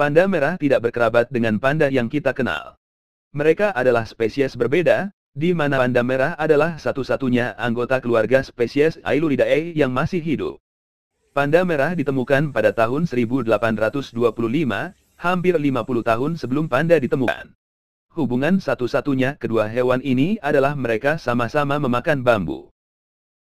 Panda merah tidak berkerabat dengan panda yang kita kenal. Mereka adalah spesies berbeda, di mana panda merah adalah satu-satunya anggota keluarga spesies Ailuridae yang masih hidup. Panda merah ditemukan pada tahun 1825, hampir 50 tahun sebelum panda ditemukan. Hubungan satu-satunya kedua hewan ini adalah mereka sama-sama memakan bambu.